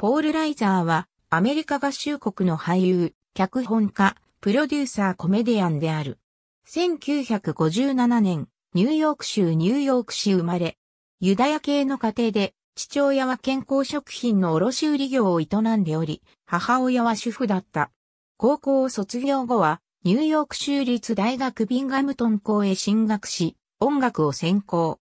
ポール・ライザーは、アメリカ合衆国の俳優、脚本家、プロデューサーコメディアンである。1957年、ニューヨーク州ニューヨーク市生まれ、ユダヤ系の家庭で、父親は健康食品の卸売業を営んでおり、母親は主婦だった。高校を卒業後は、ニューヨーク州立大学ビンガムトン校へ進学し、音楽を専攻。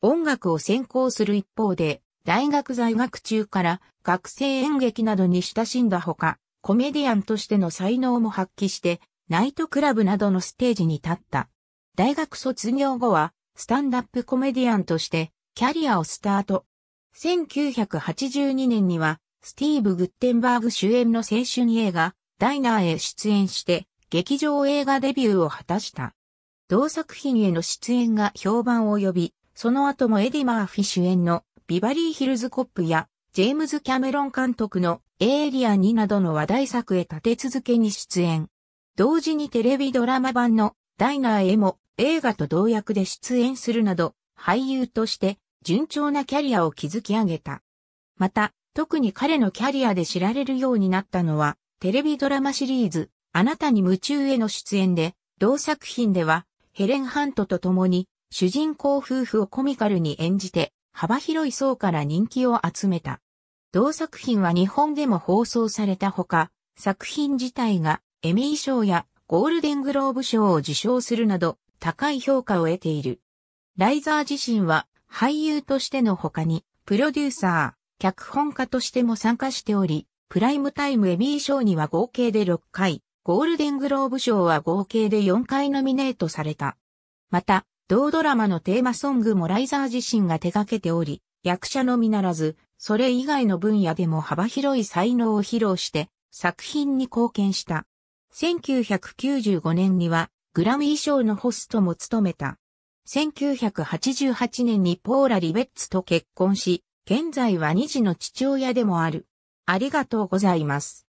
音楽を専攻する一方で、大学在学中から学生演劇などに親しんだほか、コメディアンとしての才能も発揮して、ナイトクラブなどのステージに立った。大学卒業後は、スタンダップコメディアンとして、キャリアをスタート。1982年には、スティーブ・グッテンバーグ主演の青春映画、ダイナーへ出演して、劇場映画デビューを果たした。同作品への出演が評判を呼び、その後もエディ・マーフィ主演のビバリーヒルズコップやジェームズ・キャメロン監督のエイリアン2などの話題作へ立て続けに出演。同時にテレビドラマ版のダイナーへも映画と同役で出演するなど俳優として順調なキャリアを築き上げた。また、特に彼のキャリアで知られるようになったのはテレビドラマシリーズあなたに夢中への出演で同作品ではヘレン・ハントと共に主人公夫婦をコミカルに演じて幅広い層から人気を集めた。同作品は日本でも放送されたほか、作品自体がエミー賞やゴールデングローブ賞を受賞するなど高い評価を得ている。ライザー自身は俳優としての他にプロデューサー、脚本家としても参加しており、プライムタイムエミー賞には合計で6回、ゴールデングローブ賞は合計で4回ノミネートされた。また、同ドラマのテーマソングもライザー自身が手掛けており、役者のみならず、それ以外の分野でも幅広い才能を披露して作品に貢献した。1995年にはグラミー賞のホストも務めた。1988年にポーラ・リベッツと結婚し、現在は2児の父親でもある。ありがとうございます。